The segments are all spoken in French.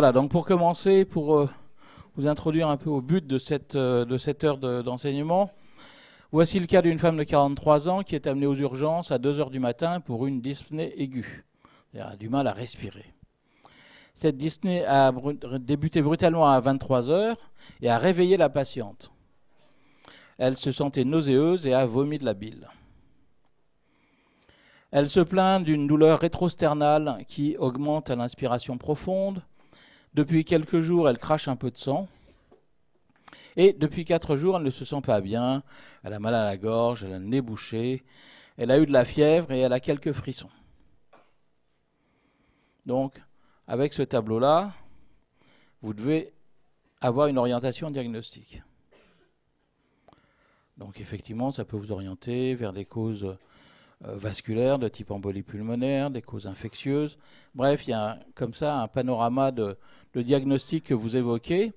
Voilà, donc pour commencer, pour euh, vous introduire un peu au but de cette, euh, heure d'enseignement, voici le cas d'une femme de 43 ans qui est amenée aux urgences à 2 h du matin pour une dyspnée aiguë. Elle a du mal à respirer. Cette dyspnée a débuté brutalement à 23 h et a réveillé la patiente. Elle se sentait nauséeuse et a vomi de la bile. Elle se plaint d'une douleur rétrosternale qui augmente à l'inspiration profonde, depuis quelques jours, elle crache un peu de sang. Et depuis quatre jours, elle ne se sent pas bien. Elle a mal à la gorge, elle a le nez bouché. Elle a eu de la fièvre et elle a quelques frissons. Donc, avec ce tableau-là, vous devez avoir une orientation diagnostique. Donc, effectivement, ça peut vous orienter vers des causes euh, vasculaires, de type embolie pulmonaire, des causes infectieuses. Bref, il y a comme ça un panorama de, diagnostics que vous évoquez.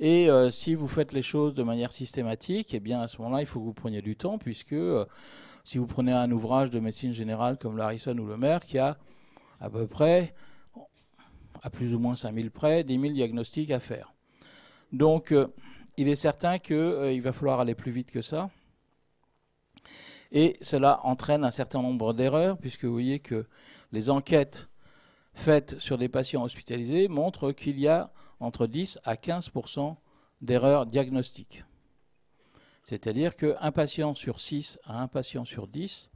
Et euh, si vous faites les choses de manière systématique, eh bien à ce moment-là, il faut que vous preniez du temps, puisque euh, si vous prenez un ouvrage de médecine générale comme Larison ou Le Maire, qui a à peu près, à plus ou moins 5000 près, 10 000 diagnostics à faire. Donc, il est certain qu'il va falloir aller plus vite que ça. Et cela entraîne un certain nombre d'erreurs, puisque vous voyez que les enquêtes faites sur des patients hospitalisés montrent qu'il y a entre 10 à 15 d'erreurs diagnostiques. C'est-à-dire qu'un patient sur 6 à un patient sur 10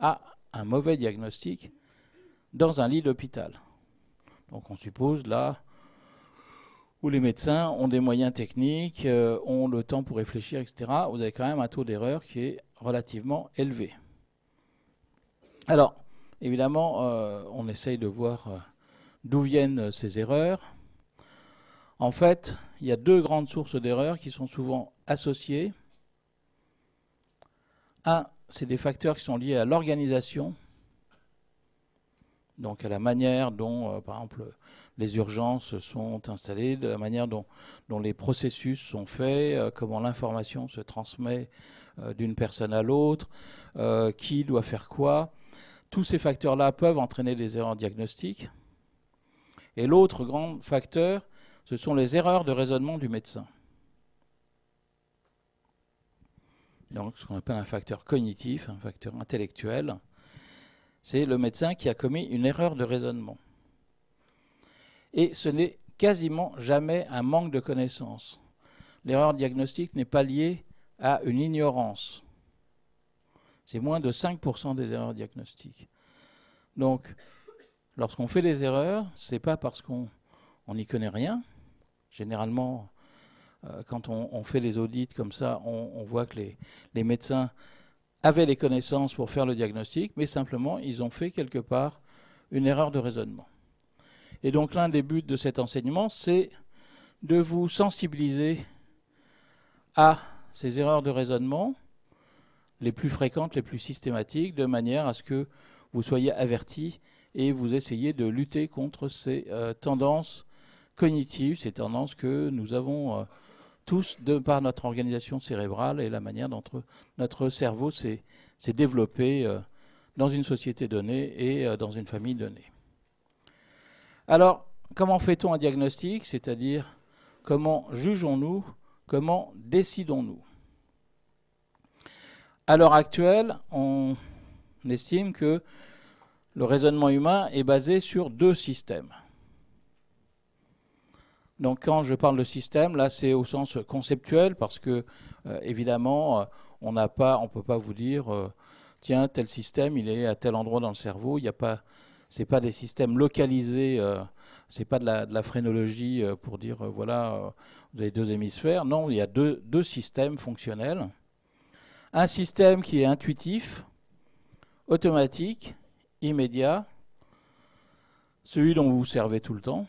a un mauvais diagnostic dans un lit d'hôpital. Donc on suppose là où les médecins ont des moyens techniques, euh, ont le temps pour réfléchir, etc., vous avez quand même un taux d'erreur qui est relativement élevé. Alors, évidemment, euh, on essaye de voir euh, d'où viennent ces erreurs. En fait, il y a deux grandes sources d'erreurs qui sont souvent associées. Un, c'est des facteurs qui sont liés à l'organisation, donc à la manière dont, par exemple, les urgences sont installées, de la manière dont, les processus sont faits, euh, comment l'information se transmet euh, d'une personne à l'autre, euh, qui doit faire quoi. Tous ces facteurs-là peuvent entraîner des erreurs diagnostiques. Et l'autre grand facteur, ce sont les erreurs de raisonnement du médecin. Donc ce qu'on appelle un facteur cognitif, un facteur intellectuel, c'est le médecin qui a commis une erreur de raisonnement et ce n'est quasiment jamais un manque de connaissances. L'erreur diagnostique n'est pas liée à une ignorance. C'est moins de 5% des erreurs diagnostiques. Donc, lorsqu'on fait des erreurs, ce n'est pas parce qu'on n'y connaît rien. Généralement, euh, quand on, fait des audits comme ça, on, voit que les, les, médecins avaient les connaissances pour faire le diagnostic, mais simplement, ils ont fait quelque part une erreur de raisonnement. Et donc l'un des buts de cet enseignement, c'est de vous sensibiliser à ces erreurs de raisonnement, les plus fréquentes, les plus systématiques, de manière à ce que vous soyez avertis et vous essayez de lutter contre ces euh, tendances cognitives, ces tendances que nous avons euh, tous de par notre organisation cérébrale et la manière dont notre cerveau s'est développé euh, dans une société donnée et dans une famille donnée. Alors, comment fait-on un diagnostic C'est-à-dire, comment jugeons-nous Comment décidons-nous À l'heure actuelle, on estime que le raisonnement humain est basé sur deux systèmes. Donc quand je parle de système, là c'est au sens conceptuel parce que euh, évidemment euh, on n'a pas, on peut pas vous dire euh, tiens tel système il est à tel endroit dans le cerveau, il n'y a pas c'est pas des systèmes localisés, ce euh, c'est pas de la, de phrénologie euh, pour dire euh, voilà, vous avez deux hémisphères. Non, il y a deux, deux systèmes fonctionnels. Un système qui est intuitif, automatique, immédiat, celui dont vous vous servez tout le temps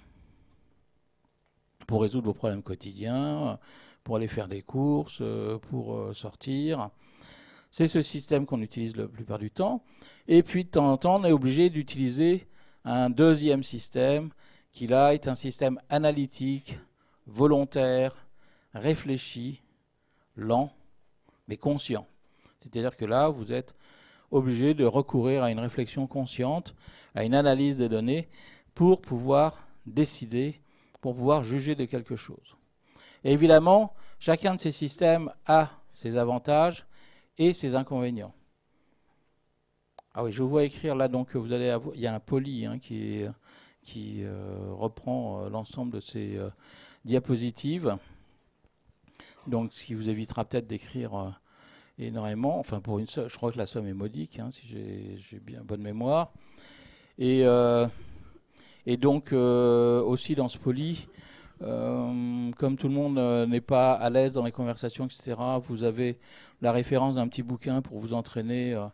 pour résoudre vos problèmes quotidiens, pour aller faire des courses, pour sortir, c'est ce système qu'on utilise la plupart du temps. Et puis de temps en temps, on est obligé d'utiliser un deuxième système qui là est un système analytique, volontaire, réfléchi, lent, mais conscient. C'est-à-dire que là, vous êtes obligé de recourir à une réflexion consciente, à une analyse des données, pour pouvoir décider, pour pouvoir juger de quelque chose. évidemment, chacun de ces systèmes a ses avantages et ses inconvénients. Ah oui, je vois écrire là, donc vous allez avoir, il y a un poly hein, qui, qui euh, reprend euh, l'ensemble de ces euh, diapositives. Donc, ce qui vous évitera peut-être d'écrire énormément. Enfin, pour une seule, je crois que la somme est modique, hein, si j'ai bien bonne mémoire. Et, et donc, aussi dans ce poly, euh, comme tout le monde euh, n'est pas à l'aise dans les conversations, etc., vous avez la référence d'un petit bouquin pour vous entraîner, euh,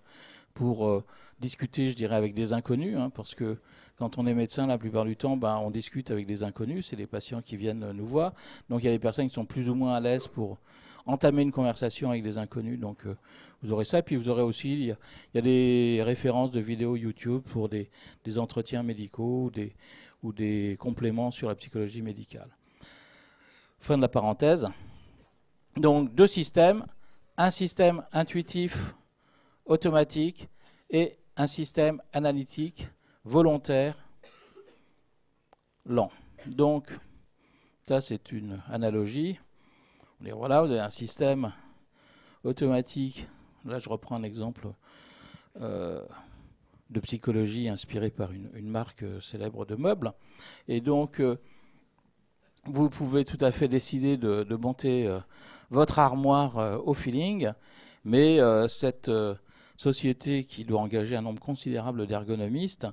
pour discuter, je dirais, avec des inconnus, hein, parce que quand on est médecin, la plupart du temps, ben, on discute avec des inconnus, c'est les patients qui viennent nous voir. Donc il y a des personnes qui sont plus ou moins à l'aise pour entamer une conversation avec des inconnus. Donc vous aurez ça. et Puis vous aurez aussi, il y, a des références de vidéos YouTube pour des, des entretiens médicaux, des, ou des compléments sur la psychologie médicale. Fin de la parenthèse. Donc deux systèmes, un système intuitif, automatique, et un système analytique, volontaire, lent. Donc ça c'est une analogie. On dit voilà, vous avez un système automatique. Là je reprends un exemple. Euh, de psychologie inspirée par une, marque euh, célèbre de meubles. Et donc, euh, vous pouvez tout à fait décider de, monter euh, votre armoire au feeling, mais cette société qui doit engager un nombre considérable d'ergonomistes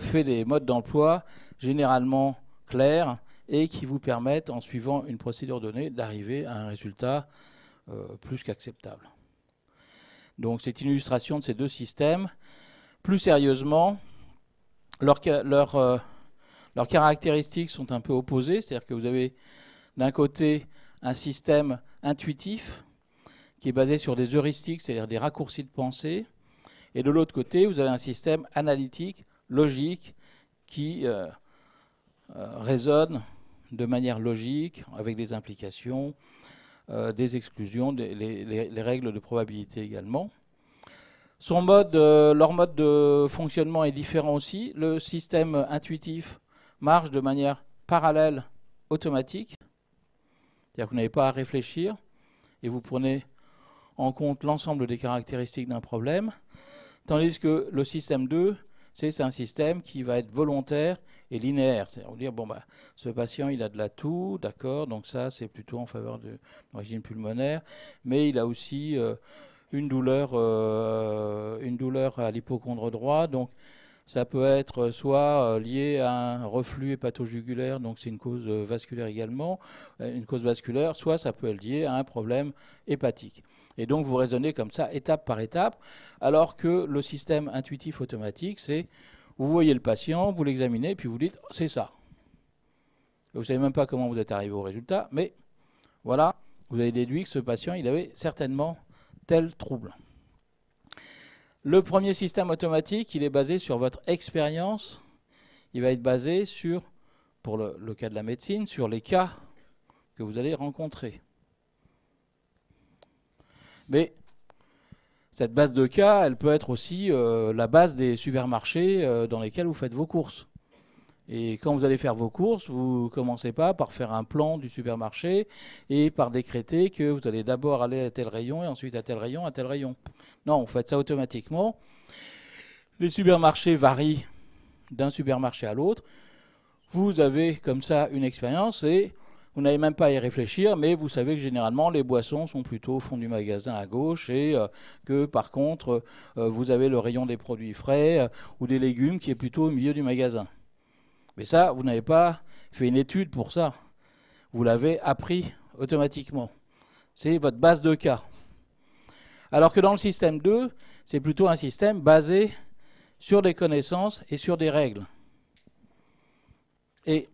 fait des modes d'emploi généralement clairs et qui vous permettent, en suivant une procédure donnée, d'arriver à un résultat plus qu'acceptable. Donc c'est une illustration de ces deux systèmes. Plus sérieusement, euh, leurs, caractéristiques sont un peu opposées, c'est-à-dire que vous avez d'un côté un système intuitif qui est basé sur des heuristiques, c'est-à-dire des raccourcis de pensée, et de l'autre côté, vous avez un système analytique, logique, qui résonne euh, euh, raisonne de manière logique, avec des implications, des exclusions, des, les, règles de probabilité également. Son mode, euh, leur mode de fonctionnement est différent aussi. Le système intuitif marche de manière parallèle, automatique. C'est-à-dire que vous n'avez pas à réfléchir et vous prenez en compte l'ensemble des caractéristiques d'un problème. Tandis que le système 2, c'est un système qui va être volontaire et linéaire. C'est-à-dire bon, bah, ce patient, il a de la toux, d'accord, donc ça, c'est plutôt en faveur de l'origine pulmonaire, mais il a aussi euh, une douleur, euh, une douleur à l'hypochondre droit. Donc, ça peut être soit euh, lié à un reflux hépato-jugulaire, donc c'est une cause euh, vasculaire également, une cause vasculaire, soit ça peut être lié à un problème hépatique. Et donc vous raisonnez comme ça, étape par étape, alors que le système intuitif automatique, c'est vous voyez le patient, vous l'examinez, puis vous dites c'est ça. Vous ne savez même pas comment vous êtes arrivé au résultat, mais voilà, vous avez déduit que ce patient, il avait certainement tel trouble. Le premier système automatique, il est basé sur votre expérience. Il va être basé sur, pour le, cas de la médecine, sur les cas que vous allez rencontrer. Mais cette base de cas, elle peut être aussi euh, la base des supermarchés euh, dans lesquels vous faites vos courses. Et quand vous allez faire vos courses, vous ne commencez pas par faire un plan du supermarché et par décréter que vous allez d'abord aller à tel rayon et ensuite à tel rayon, à tel rayon. Non, vous faites ça automatiquement. Les supermarchés varient d'un supermarché à l'autre. Vous avez comme ça une expérience et vous n'avez même pas à y réfléchir, mais vous savez que généralement les boissons sont plutôt au fond du magasin à gauche et euh, que par contre euh, vous avez le rayon des produits frais euh, ou des légumes qui est plutôt au milieu du magasin. Mais ça, vous n'avez pas fait une étude pour ça. Vous l'avez appris automatiquement. C'est votre base de cas. Alors que dans le système 2, c'est plutôt un système basé sur des connaissances et sur des règles. Et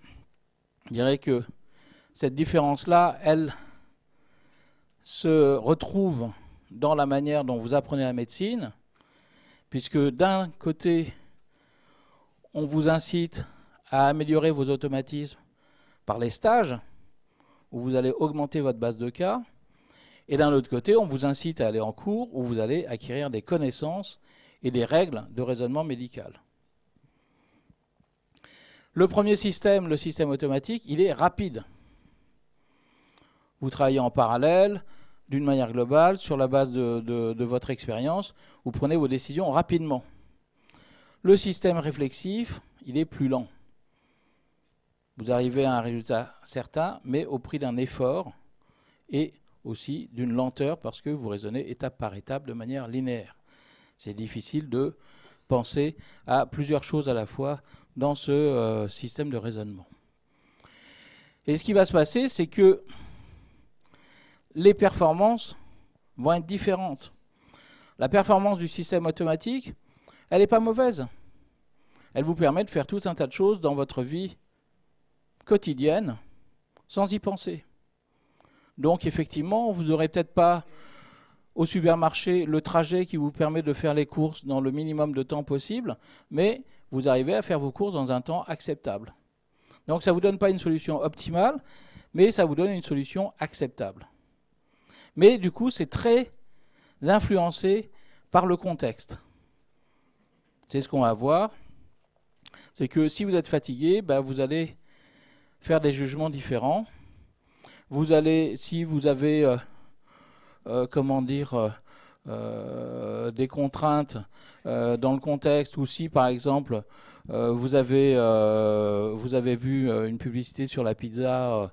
je dirais que cette différence-là, elle se retrouve dans la manière dont vous apprenez la médecine, puisque d'un côté, on vous incite à améliorer vos automatismes par les stages, où vous allez augmenter votre base de cas. Et d'un autre côté, on vous incite à aller en cours, où vous allez acquérir des connaissances et des règles de raisonnement médical. Le premier système, le système automatique, il est rapide. Vous travaillez en parallèle, d'une manière globale, sur la base de, de votre expérience, vous prenez vos décisions rapidement. Le système réflexif, il est plus lent vous arrivez à un résultat certain, mais au prix d'un effort et aussi d'une lenteur parce que vous raisonnez étape par étape de manière linéaire. C'est difficile de penser à plusieurs choses à la fois dans ce euh, système de raisonnement. Et ce qui va se passer, c'est que les performances vont être différentes. La performance du système automatique, elle n'est pas mauvaise. Elle vous permet de faire tout un tas de choses dans votre vie quotidienne sans y penser. Donc effectivement, vous n'aurez peut-être pas au supermarché le trajet qui vous permet de faire les courses dans le minimum de temps possible, mais vous arrivez à faire vos courses dans un temps acceptable. Donc ça ne vous donne pas une solution optimale, mais ça vous donne une solution acceptable. Mais du coup, c'est très influencé par le contexte. C'est ce qu'on va voir. C'est que si vous êtes fatigué, ben vous allez faire des jugements différents. si vous avez, euh, euh, comment dire, euh, des contraintes dans le contexte, ou si par exemple vous avez, vu une publicité sur la pizza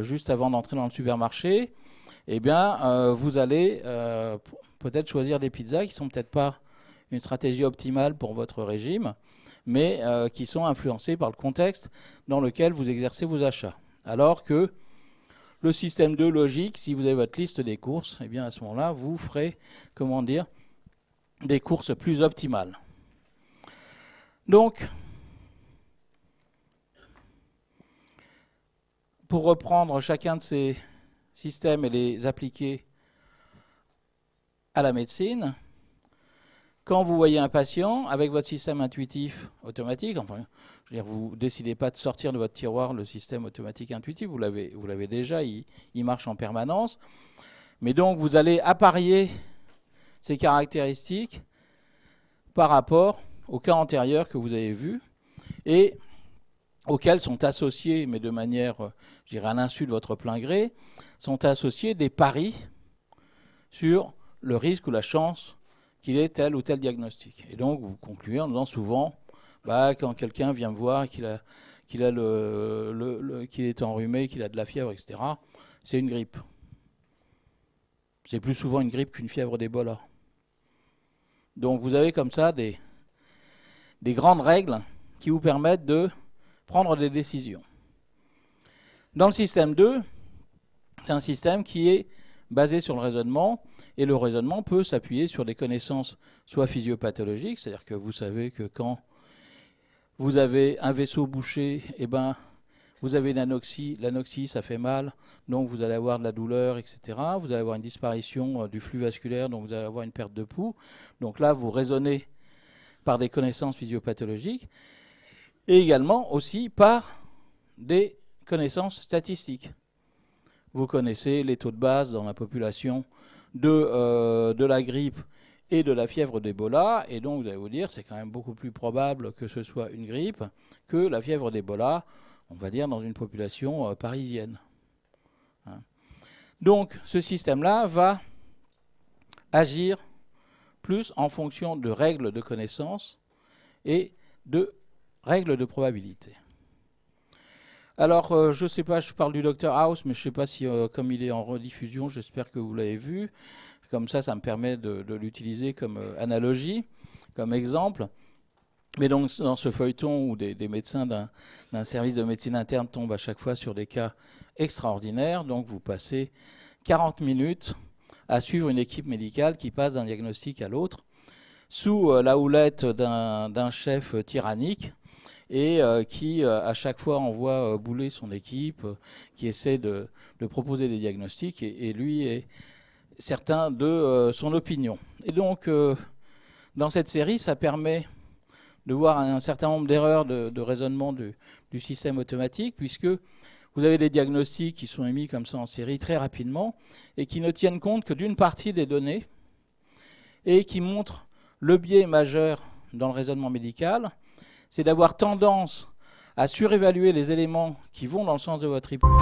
juste avant d'entrer dans le supermarché, eh bien vous allez peut-être choisir des pizzas qui sont peut-être pas une stratégie optimale pour votre régime mais euh, qui sont influencés par le contexte dans lequel vous exercez vos achats. Alors que le système de logique, si vous avez votre liste des courses, eh bien à ce moment-là, vous ferez, comment dire, des courses plus optimales. Donc, pour reprendre chacun de ces systèmes et les appliquer à la médecine, quand vous voyez un patient, avec votre système intuitif automatique, enfin, je veux dire, vous ne décidez pas de sortir de votre tiroir le système automatique intuitif, vous l'avez déjà, il, marche en permanence. Mais donc, vous allez apparier ces caractéristiques par rapport au cas antérieur que vous avez vu et auxquels sont associés, mais de manière, je à l'insu de votre plein gré, sont associés des paris sur le risque ou la chance qu'il ait tel ou tel diagnostic. Et donc, vous concluez en disant souvent, bah, quand quelqu'un vient me voir qu'il qu'il est enrhumé, qu'il a de la fièvre, etc., c'est une grippe. C'est plus souvent une grippe qu'une fièvre d'Ebola. Donc vous avez comme ça des, des grandes règles qui vous permettent de prendre des décisions. Dans le système 2, c'est un système qui est basé sur le raisonnement et le raisonnement peut s'appuyer sur des connaissances soit physiopathologiques, c'est-à-dire que vous savez que quand vous avez un vaisseau bouché, eh ben, vous avez une anoxie, l'anoxie ça fait mal, donc vous allez avoir de la douleur, etc. Vous allez avoir une disparition euh, du flux vasculaire, donc vous allez avoir une perte de pouls. Donc là, vous raisonnez par des connaissances physiopathologiques et également aussi par des connaissances statistiques. Vous connaissez les taux de base dans la population de, euh, de la grippe et de la fièvre d'Ebola. Et donc, vous allez vous dire, c'est quand même beaucoup plus probable que ce soit une grippe que la fièvre d'Ebola, on va dire, dans une population euh, parisienne. Hein. Donc, ce système-là va agir plus en fonction de règles de connaissance et de règles de probabilité. Alors, euh, je ne sais pas, je parle du Dr House, mais je ne sais pas si, euh, comme il est en rediffusion, j'espère que vous l'avez vu. Comme ça, ça me permet de, l'utiliser comme euh, analogie, comme exemple. Mais donc, dans ce feuilleton où des, des médecins d'un service de médecine interne tombent à chaque fois sur des cas extraordinaires, donc vous passez 40 minutes à suivre une équipe médicale qui passe d'un diagnostic à l'autre, sous la houlette d'un chef tyrannique et euh, qui euh, à chaque fois envoie euh, bouler son équipe, qui essaie de, proposer des diagnostics et, lui est certain de son opinion. Et donc dans cette série, ça permet de voir un certain nombre d'erreurs de, raisonnement du, système automatique, puisque vous avez des diagnostics qui sont émis comme ça en série très rapidement et qui ne tiennent compte que d'une partie des données et qui montrent le biais majeur dans le raisonnement médical c'est d'avoir tendance à surévaluer les éléments qui vont dans le sens de votre hypothèse.